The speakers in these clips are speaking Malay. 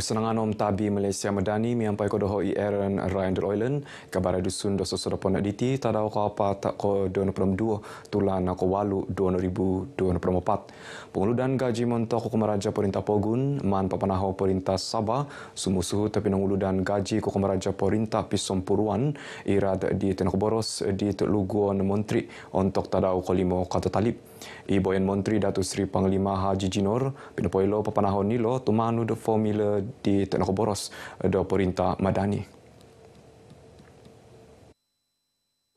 senangan Om Tabi Malaysia Medani miampai ko doho IR dan Ryan Dol Island ke bara dusun do sosodo pon diti tadau ko apa tak ko do prom duo tulan ko walu 2024. no ribu gaji monto ko kemaraja perintah Pogun man papanaho perintah Sabah sumusuhu tapi penguludan gaji ko kemaraja perintah Pisompuruan irad di Tenok Boros di Tuk Lugu Menteri untuk tadau ko limo kata talib. Ibu Yang Menteri datu Seri Panglima Haji Jinor, Pinopoilo Papanahon Nilo, Tumanu de Formula di Tenoko Boros, do Perintah Madani.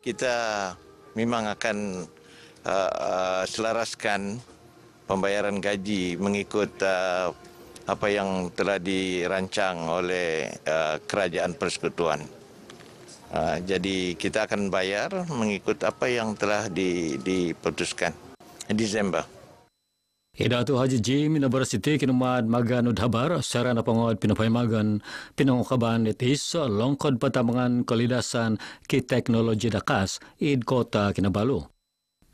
Kita memang akan uh, uh, selaraskan pembayaran gaji mengikut uh, apa yang telah dirancang oleh uh, kerajaan persekutuan. Uh, jadi kita akan bayar mengikut apa yang telah di, diputuskan. Disember. Ida tu Haji Jim ina barasiti kini mad magan udhabar sarana pangod pinapay magan pinong pinangukaban itis longkod patamangan kalidasan ki teknologi dakas id kota kinabalo.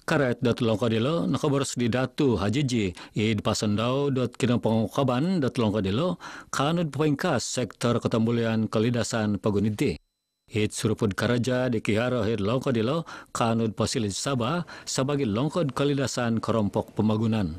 Karet dat longkod ilo nakabaras di datu Haji Ji id pasandaw dat kaban, dat longkod ilo kanod pangkas sektor ketambulian kalidasan paguniti. Hit surupun karaja di kihara hit longkodilo kanud posilin sabah sebagai longkod kalidasan kerompok pembangunan.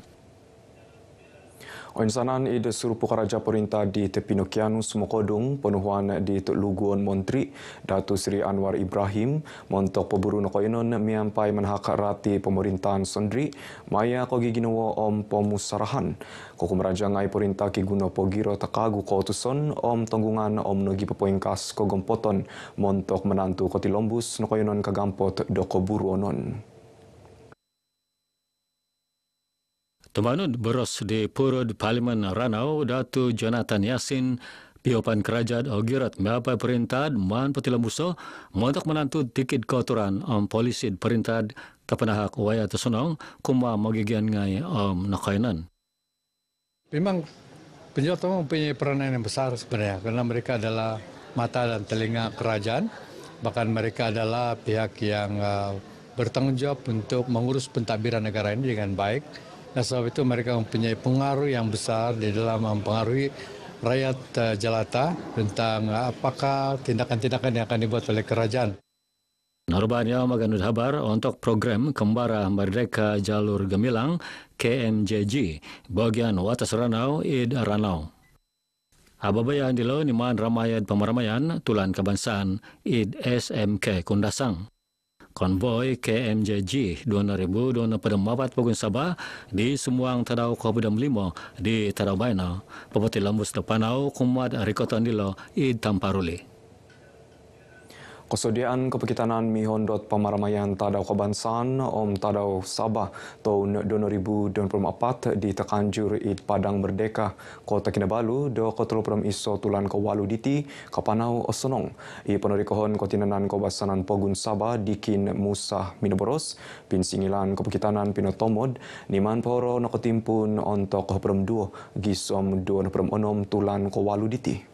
Oinsanan ide suruh pekerja perintah di Tepi Nokianus Mokodung penuhuan di Tuk Luguan Montri Datu Seri Anwar Ibrahim montok peburu nokoinon miampai menhak rati pemerintahan sendiri maya kogi ginowo om pemusarahan kokum raja ngai perintah ki guno pogiro takagu kautuson om tonggungan om nogi pepoingkas kogompoton montok menantu kotilombus nokoinon kagampot doko buruonon. Temanun beros di Purud Parlimen Ranau, Datu Jonathan Yasin, Piopan Kerajaan Ogirat, Mabai perintah Man Petila Muso, Montok Menantu Tikid Kauturan, Om Polisi perintah Kepenahak Waya Tersenong, Kuma Mogigian Ngai Om Nakainan. Memang penjata mempunyai peranan yang besar sebenarnya, kerana mereka adalah mata dan telinga kerajaan, bahkan mereka adalah pihak yang uh, bertanggungjawab untuk mengurus pentadbiran negara ini dengan baik. Dan sebab itu mereka mempunyai pengaruh yang besar di dalam mempengaruhi rakyat eh, Jelata tentang eh, apakah tindakan-tindakan yang akan dibuat oleh kerajaan. Narubanya Maganud Habar untuk program Kembara Merdeka Jalur Gemilang KMJG bagian Watas Ranau Id Ranau. Ababaya Andilo Niman Ramayad Pemaramayan Tulan Kebangsaan Id SMK Kundasang konvoi KMJJ 2020 pada Mabat Pogun Sabah di Semuang Tadau Kabupaten Lima di Tadau Baina. Pepati Lambus Lepanau, Kumat Rikotan Dilo, Id Tamparuli. Kesudian Kepekitanan Mihon Dot Pamaramayan Tadau Kebansan Om Tadau Sabah tahun 2024 di Tekanjur It Padang Merdeka Kota Kinabalu do kotor Prom Iso Tulan Kawalu Diti Kapanau Osonong i penorikohon kotinanan kobasanan Pogun Sabah Dikin Musa Minoboros pinsingilan Kepekitanan Pinotomod niman poro nakotimpun ontok Prom 2 gisom 2 Prom 6 Tulan Kawalu Diti.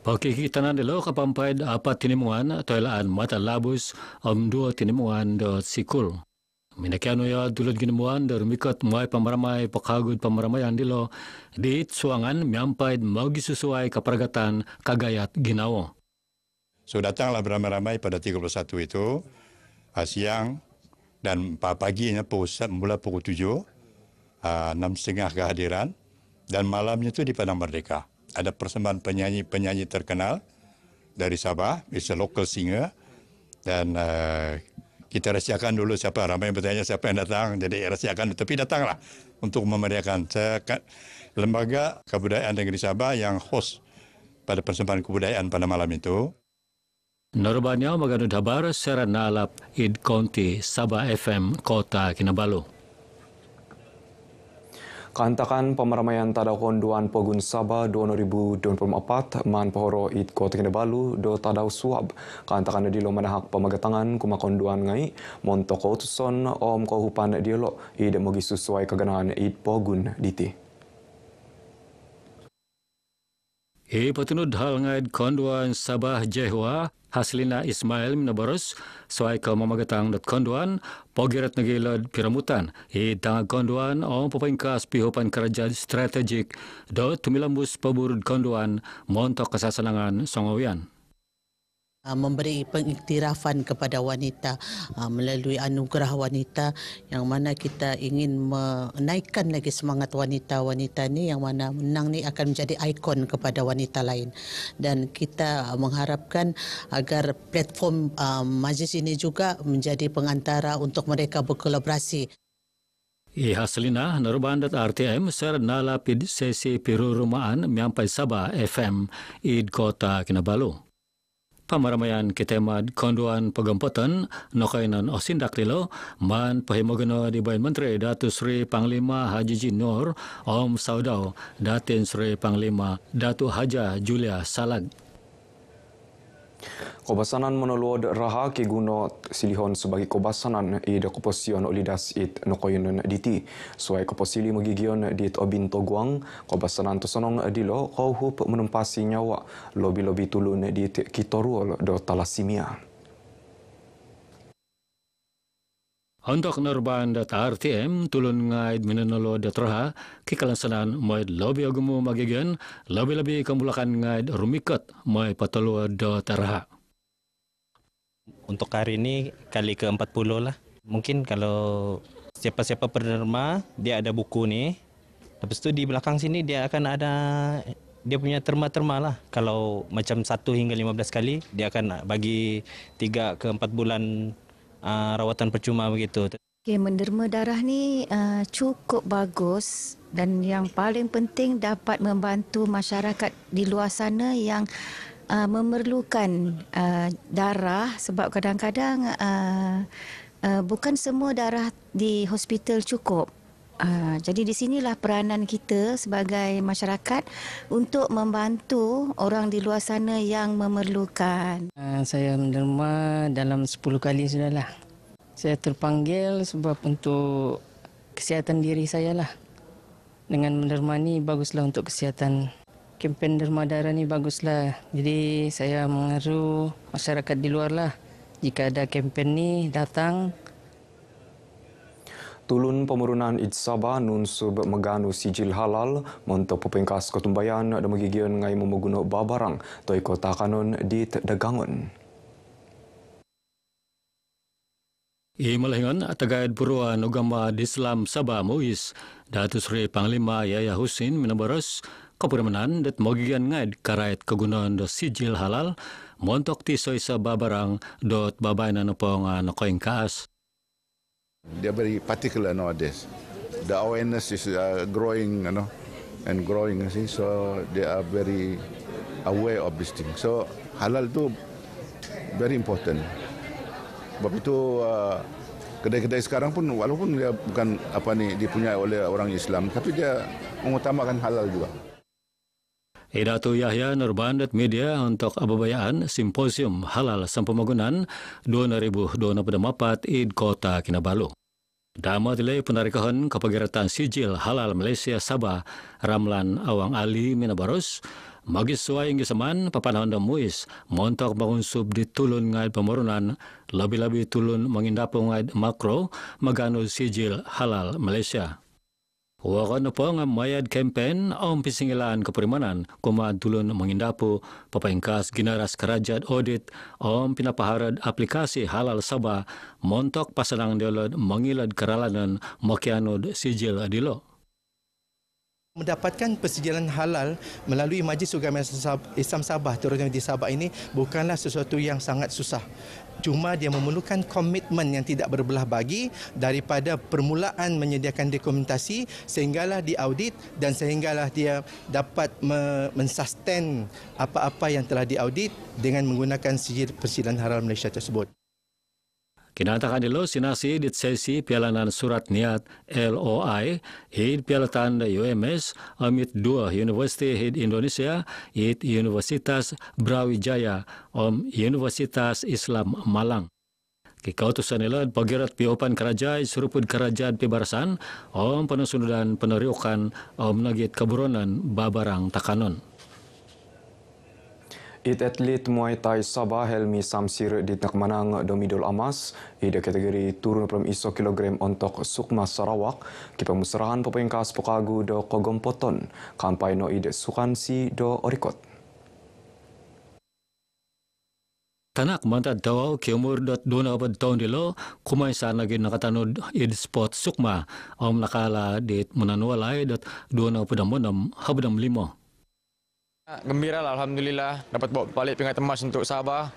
Pagkikita na nilo kapampay da apat tinimuan to ilaan matalabos ang um, dua tinimuan da sikul. Minakyano ya dulot ginimuan da rumikot muay pamaramay pakagod pamaramayan nilo diit suangan miyampay magisusuway kapragatan kagayat ginawo. So datanglah beramai-ramai pada 31 itu, uh, siang dan paginya pusat mula pukul 7, uh, 6.30 kehadiran, dan malamnya itu di Padang Merdeka ada persembahan penyanyi-penyanyi terkenal dari Sabah, it's a local singer. Dan uh, kita rahsiakan dulu siapa, ramai yang bertanya siapa yang datang. Jadi rahsiakan, tapi datanglah untuk memeriahkan. lembaga kebudayaan negeri Sabah yang host pada persembahan kebudayaan pada malam itu. Norbanyo Maganudhabar, Seranalap, Id Konti, Sabah FM, Kota Kinabalu. Kehantakan pemeramaian Tadawon Duan Pogun Sabah 2024 Man Pohoro It Kota Kinabalu Do Tadaw Suab Kehantakan di Loma Nahak Pemagatangan Kumakon Duan Ngai Montoko Tuson Om Kohupan Dialog Ida Mogi Sesuai Keganaan It Pogun Diti I patunod hal ngayon konduan sabah jehwa, haslina Ismail Minabaros, soay ka mamagatang dot konduan, pagirat na gilad piramutan, i tangag konduan o papangkas pihupan kerajaan strategik, dot tumilambus paburud konduan, montok kasasalangan songawian. Ah, memberi pengiktirafan kepada wanita ah, melalui anugerah wanita yang mana kita ingin menaikkan lagi semangat wanita-wanita ini yang mana menang ni akan menjadi ikon kepada wanita lain dan kita mengharapkan agar platform ah, majlis ini juga menjadi pengantara untuk mereka berkolaborasi. Ia haslina nerban dat RTM ser nala pid sesi pirurumaan miampai Sabah FM id kota Kinabalu pamaramayan kitemad konduan pagampatan nakainan o sindaklilo man pahimogano di Bayan Menteri Datu Sri Panglima Haji Jin Nur Om Saudau Datin Sri Panglima Datu Haja Julia Salag. Kobasanan menolod raha ke guna silihon sebagai kobasanan i de koposion oli das it nokoyunun diti. Suai koposili magigion dit obin toguang, kobasanan tosonong dilo kauhup menempasi nyawa lobi-lobi tulun dit kitoruol do talasimia. Untuk nerbang dat RTM, tulun ngaid minanolo dat roha, kikalansanan mai lobby agumu magigan, lobby-lobby kembulakan ngaid rumikat mai patalo dat roha. Untuk hari ini, kali ke empat puluh lah. Mungkin kalau siapa-siapa penerma, dia ada buku ni. Tapi tu di belakang sini, dia akan ada dia punya terma-terma lah. Kalau macam satu hingga lima belas kali, dia akan bagi tiga ke empat bulan uh, rawatan percuma begitu. Okay, menderma darah ni uh, cukup bagus dan yang paling penting dapat membantu masyarakat di luar sana yang uh, memerlukan uh, darah sebab kadang-kadang uh, uh, bukan semua darah di hospital cukup. Uh, jadi di sinilah peranan kita sebagai masyarakat untuk membantu orang di luar sana yang memerlukan. Uh, saya menerima dalam 10 kali sudahlah. Saya terpanggil sebab untuk kesihatan diri saya lah. Dengan menerima ini baguslah untuk kesihatan. Kempen derma darah ini baguslah. Jadi saya mengaruh masyarakat di luar lah. Jika ada kempen ini datang, tulun pemurunan Itsaba nun sub meganu sijil halal monto pepengkas kotumbayan ada magigian ngai memuguno babarang toy kota kanon di dagangon. I malahingon atagayad purwa no gamba di Islam Sabah Mois datu Sri Panglima Yaya Husin minabaros kapuramanan dat magigian ngai karayat kegunaan do sijil halal montok ti soy sa babarang dot babay na nupong They're very particular nowadays. The awareness is uh, growing, you know, and growing. You see, so they are very aware of this thing. So halal itu very important. Sebab itu uh, kedai-kedai sekarang pun walaupun dia bukan apa ni dipunyai oleh orang Islam, tapi dia mengutamakan halal juga. Edato Yahya Nurban media untuk Ababayaan Simposium Halal Sampemagunan 2024 Id Kota Kinabalu. Dama dilai penarikahan kepegiratan sijil halal Malaysia Sabah Ramlan Awang Ali Minabarus Magis suai yang geseman, papan anda muis, montok bangun sub di tulun ngait pemurunan, lebih-lebih tulun mengindah ngait makro, maganu sijil halal Malaysia. Wakan na po nga mayad kempen ang pisingilaan kapurimanan kumadulon mangindapo papahingkas ginaras karajad audit ang pinapaharad aplikasi halal saba montok pasanang delod mangilad karalanan makianod sijil adilo. mendapatkan persediaan halal melalui Majlis Ugama Islam Sabah terutama di Sabah ini bukanlah sesuatu yang sangat susah. Cuma dia memerlukan komitmen yang tidak berbelah bagi daripada permulaan menyediakan dokumentasi sehinggalah diaudit dan sehinggalah dia dapat mensustain apa-apa yang telah diaudit dengan menggunakan sijil persediaan halal Malaysia tersebut. Kinatakan nilo sinasi dit sesi pialanan surat niat LOI hid pialatan UMS amit dua University hid Indonesia hid Universitas Brawijaya om Universitas Islam Malang. Kekautusan nila pagirat piopan kerajaan seruput kerajaan pibarasan om penusunudan penerukan om nagit keburunan babarang takanon. It atlet Muay Thai Sabah Helmi Samsir di tengah kemenang Domidul Amas ide kategori turun perum iso kilogram untuk Sukma Sarawak ke pemusrahan pepengkas Pokagu do Kogompoton kampai no ide Sukansi do Orikot. Tanak mantat dawau ke umur dot dona abad tahun di lo, kumain saan lagi nakatano id spot sukma, om nakala di menanualai dot dona abad amunam, habadam limo. Gembira lah Alhamdulillah dapat bawa balik pingat emas untuk Sabah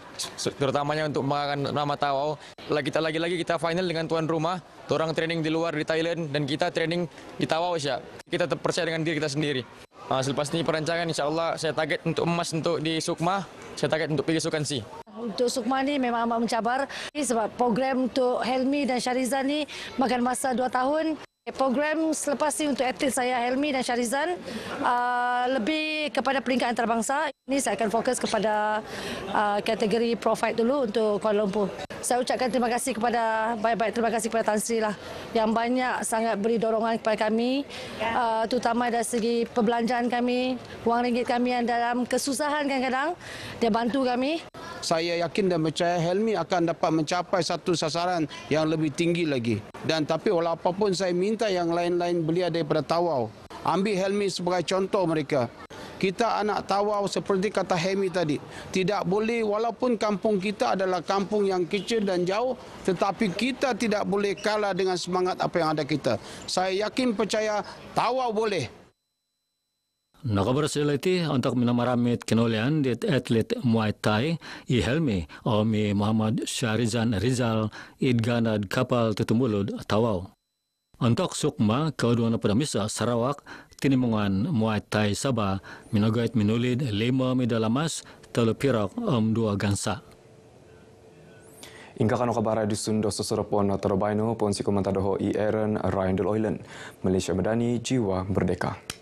terutamanya untuk mengarahkan nama Tawau. Lagi kita lagi lagi kita final dengan tuan rumah. Orang training di luar di Thailand dan kita training di Tawau sih. Kita terpercaya dengan diri kita sendiri. Uh, selepas ini perancangan insya Allah saya target untuk emas untuk di Sukma. Saya target untuk pergi sukan si. Untuk Sukma ni memang amat mencabar. Sebab program untuk Helmi dan Syariza ni makan masa dua tahun. Eh, program selepas ini untuk atlet saya Helmi dan Syarizan uh, lebih kepada peringkat antarabangsa. Ini saya akan fokus kepada uh, kategori profit dulu untuk Kuala Lumpur. Saya ucapkan terima kasih kepada baik-baik terima kasih kepada Tan Sri lah yang banyak sangat beri dorongan kepada kami uh, terutama dari segi perbelanjaan kami, wang ringgit kami yang dalam kesusahan kadang-kadang dia bantu kami. Saya yakin dan percaya Helmi akan dapat mencapai satu sasaran yang lebih tinggi lagi. Dan tapi walaupun saya minta minta yang lain-lain belia daripada Tawau. Ambil Helmi sebagai contoh mereka. Kita anak Tawau seperti kata Hemi tadi. Tidak boleh walaupun kampung kita adalah kampung yang kecil dan jauh. Tetapi kita tidak boleh kalah dengan semangat apa yang ada kita. Saya yakin percaya Tawau boleh. Nakabara sila iti antak minamaramit kinolian di atlet Muay Thai i Helmi o Muhammad Syarizan Rizal idganad kapal tutumulod Tawau. Untuk sukma kaduan pada misa Sarawak tinimungan Muay Thai Sabah minagait minulid lima medal emas telu pirak am um, dua gansa. Ingka kanu kabar di Sundo Sosoropon Terobaino pon si komentar doho i Aaron Ryan Island Malaysia Medani Jiwa berdeka.